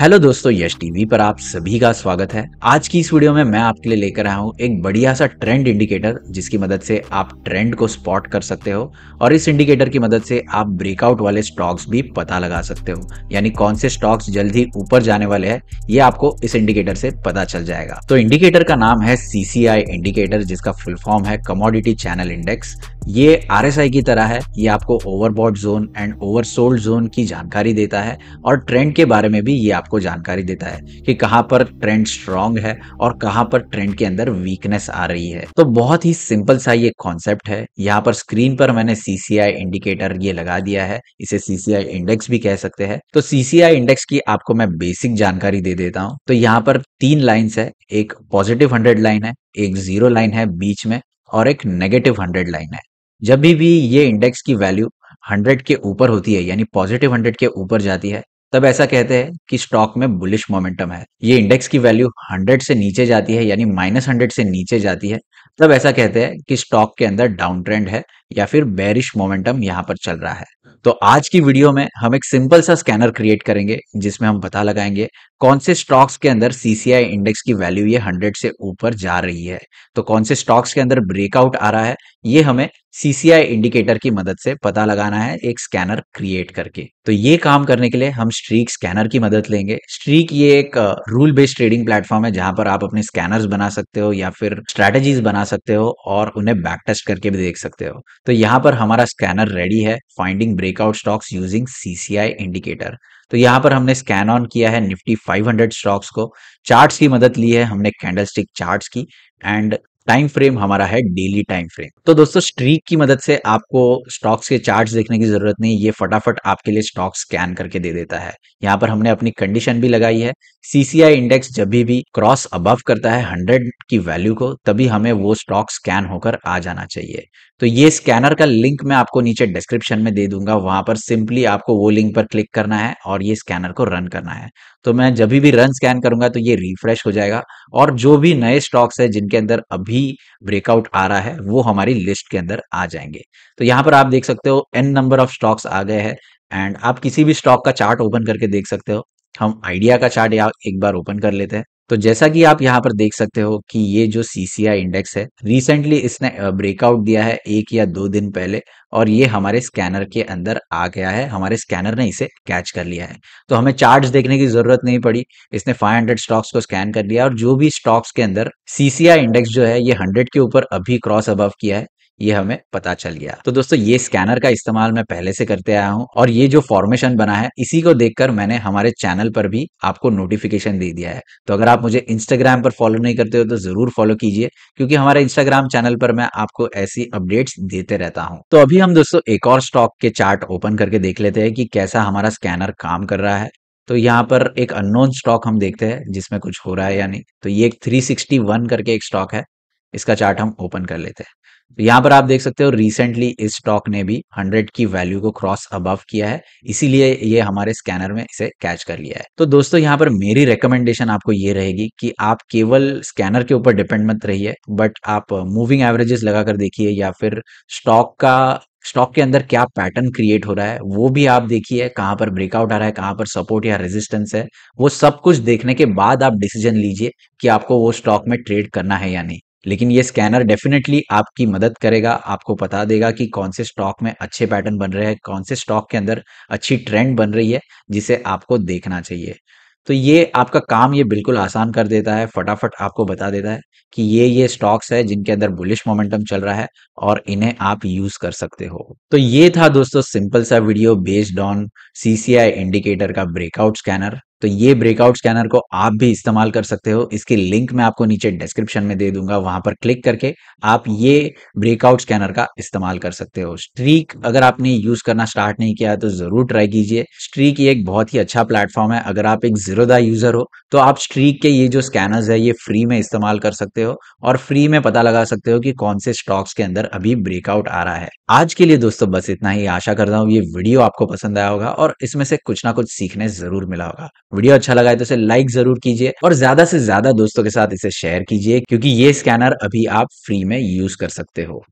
hello दोस्तों यश TV पर आप सभी का स्वागत है आज की इस वीडियो में मैं आपके लिए लेकर आया हूँ एक बढ़िया सा ट्रेंड इंडिकेटर जिसकी मदद से आप ट्रेंड को स्पॉट कर सकते हो और इस इंडिकेटर की मदद से आप ब्रेकआउट वाले स्टॉक्स भी पता लगा सकते हो यानी कौन से स्टॉक्स जल्द ही ऊपर जाने वाले है ये आपको इस इंडिकेटर से पता चल जाएगा तो इंडिकेटर का नाम है सीसीआई इंडिकेटर जिसका फुल फॉर्म है कमोडिटी चैनल इंडेक्स ये आर की तरह है ये आपको overbought zone and oversold zone की जानकारी देता है और ट्रेंड के बारे में भी ये आपको जानकारी देता है कि कहाँ पर ट्रेंड स्ट्रांग है और कहाँ पर ट्रेंड के अंदर वीकनेस आ रही है तो बहुत ही सिंपल सा ये कॉन्सेप्ट है यहाँ पर स्क्रीन पर मैंने सीसीआई इंडिकेटर ये लगा दिया है इसे सीसीआई इंडेक्स भी कह सकते हैं तो सीसीआई इंडेक्स की आपको मैं बेसिक जानकारी दे देता हूँ तो यहाँ पर तीन लाइन्स है एक पॉजिटिव हंड्रेड लाइन है एक जीरो लाइन है बीच में और एक नेगेटिव हंड्रेड लाइन है जब भी ये इंडेक्स की वैल्यू 100 के ऊपर होती है यानी पॉजिटिव 100 के ऊपर जाती है तब ऐसा कहते हैं कि स्टॉक में बुलिश मोमेंटम है ये इंडेक्स की वैल्यू 100 से नीचे जाती है यानी माइनस हंड्रेड से नीचे जाती है तब मतलब ऐसा कहते हैं कि स्टॉक के अंदर डाउन ट्रेंड है या फिर बेरिश मोमेंटम यहां पर चल रहा है तो आज की वीडियो में हम एक सिंपल सा स्कैनर क्रिएट करेंगे जिसमें हम पता लगाएंगे कौन से स्टॉक्स के अंदर सीसीआई इंडेक्स की वैल्यू ये 100 से ऊपर जा रही है तो कौन से स्टॉक्स के अंदर ब्रेकआउट आ रहा है ये हमें सीसीआई इंडिकेटर की मदद से पता लगाना है एक स्कैनर क्रिएट करके तो ये काम करने के लिए हम स्ट्रीक स्कैनर की मदद लेंगे स्ट्रीक ये एक रूल बेस्ड ट्रेडिंग प्लेटफॉर्म है जहां पर आप अपने स्कैनर्स बना सकते हो या फिर स्ट्रेटेजीज बना सकते हो और उन्हें बैक टेस्ट करके भी देख सकते हो तो यहाँ पर हमारा स्कैनर रेडी है finding breakout stocks using CCI indicator तो यहाँ पर हमने स्कैन ऑन किया है निफ्टी 500 स्टॉक्स को चार्ट्स की मदद ली है हमने कैंडलस्टिक चार्ट्स की एंड टाइम फ्रेम हमारा है डेली टाइम फ्रेम तो दोस्तों स्ट्रीक की मदद से आपको स्टॉक्स के चार्ट्स देखने की जरूरत नहीं ये फटाफट आपके लिए स्टॉक स्कैन करके दे देता है यहाँ पर हमने अपनी कंडीशन भी लगाई है सीसीआई इंडेक्स जब भी क्रॉस अबव करता है हंड्रेड की वैल्यू को तभी हमें वो स्टॉक स्कैन होकर आ जाना चाहिए तो ये स्कैनर का लिंक मैं आपको नीचे डिस्क्रिप्शन में दे दूंगा वहां पर सिंपली आपको वो लिंक पर क्लिक करना है और ये स्कैनर को रन करना है तो मैं जब भी रन स्कैन करूंगा तो ये रिफ्रेश हो जाएगा और जो भी नए स्टॉक्स है जिनके अंदर अभी भी ब्रेकआउट आ रहा है वो हमारी लिस्ट के अंदर आ जाएंगे तो यहाँ पर आप देख सकते हो एन नंबर ऑफ स्टॉक्स आ गए हैं एंड आप किसी भी स्टॉक का चार्ट ओपन करके देख सकते हो हम आइडिया का चार्ट एक बार ओपन कर लेते हैं तो जैसा कि आप यहाँ पर देख सकते हो कि ये जो सीसीआई इंडेक्स है रिसेंटली इसने ब्रेकआउट दिया है एक या दो दिन पहले और ये हमारे स्कैनर के अंदर आ गया है हमारे स्कैनर ने इसे कैच कर लिया है तो हमें चार्ट्स देखने की जरूरत नहीं पड़ी इसने 500 स्टॉक्स को स्कैन कर लिया और जो भी स्टॉक्स के अंदर सीसीआई इंडेक्स जो है ये 100 के ऊपर अभी क्रॉस अबव किया है ये हमें पता चल गया तो दोस्तों ये स्कैनर का इस्तेमाल मैं पहले से करते आया हूँ और ये जो फॉर्मेशन बना है इसी को देखकर मैंने हमारे चैनल पर भी आपको नोटिफिकेशन दे दिया है तो अगर आप मुझे इंस्टाग्राम पर फॉलो नहीं करते हो तो जरूर फॉलो कीजिए क्योंकि हमारे इंस्टाग्राम चैनल पर मैं आपको ऐसी अपडेट्स देते रहता हूँ तो अभी हम दोस्तों एक और स्टॉक के चार्ट ओपन करके देख लेते हैं कि कैसा हमारा स्कैनर काम कर रहा है तो यहाँ पर एक अननोन स्टॉक हम देखते हैं जिसमें कुछ हो रहा है या नहीं तो ये एक 361 करके एक स्टॉक है इसका चार्ट हम ओपन कर लेते हैं तो यहां पर आप देख सकते हो रिसेंटली इस स्टॉक ने भी 100 की वैल्यू को क्रॉस अबव किया है इसीलिए ये हमारे स्कैनर में इसे कैच कर लिया है तो दोस्तों यहां पर मेरी रिकमेंडेशन आपको ये रहेगी कि आप केवल स्कैनर के ऊपर डिपेंड मत रहिए बट आप मूविंग एवरेजेस लगाकर देखिए या फिर स्टॉक का स्टॉक के अंदर क्या पैटर्न क्रिएट हो रहा है वो भी आप देखिए कहाँ पर ब्रेकआउट आ रहा है कहाँ पर सपोर्ट या रेजिस्टेंस है वो सब कुछ देखने के बाद आप डिसीजन लीजिए कि आपको वो स्टॉक में ट्रेड करना है या नहीं लेकिन ये स्कैनर डेफिनेटली आपकी मदद करेगा आपको बता देगा कि कौन से स्टॉक में अच्छे पैटर्न बन रहे हैं कौन से स्टॉक के अंदर अच्छी ट्रेंड बन रही है जिसे आपको देखना चाहिए तो ये आपका काम ये बिल्कुल आसान कर देता है फटाफट आपको बता देता है कि ये ये स्टॉक्स है जिनके अंदर बुलिश मोमेंटम चल रहा है और इन्हें आप यूज कर सकते हो तो ये था दोस्तों सिंपल सा video based on CCI indicator का ब्रेकआउट स्कैनर तो ये ब्रेकआउट स्कैनर को आप भी इस्तेमाल कर सकते हो इसकी लिंक मैं आपको नीचे डिस्क्रिप्शन में दे दूंगा वहां पर क्लिक करके आप ये ब्रेकआउट स्कैनर का इस्तेमाल कर सकते हो स्ट्रीक अगर आपने यूज करना स्टार्ट नहीं किया तो जरूर ट्राई कीजिए स्ट्रीक ये एक बहुत ही अच्छा प्लेटफॉर्म है अगर आप एक जीरोदा यूजर हो तो आप स्ट्रीक के ये जो स्कैनर्स है ये फ्री में इस्तेमाल कर सकते हो और फ्री में पता लगा सकते हो कि कौन से स्टॉक्स के अंदर अभी ब्रेकआउट आ रहा है आज के लिए दोस्तों बस इतना ही आशा करता हूँ ये वीडियो आपको पसंद आया होगा और इसमें से कुछ ना कुछ सीखने जरूर मिला होगा वीडियो अच्छा लगा है तो इसे लाइक जरूर कीजिए और ज्यादा से ज्यादा दोस्तों के साथ इसे शेयर कीजिए क्योंकि ये स्कैनर अभी आप फ्री में यूज कर सकते हो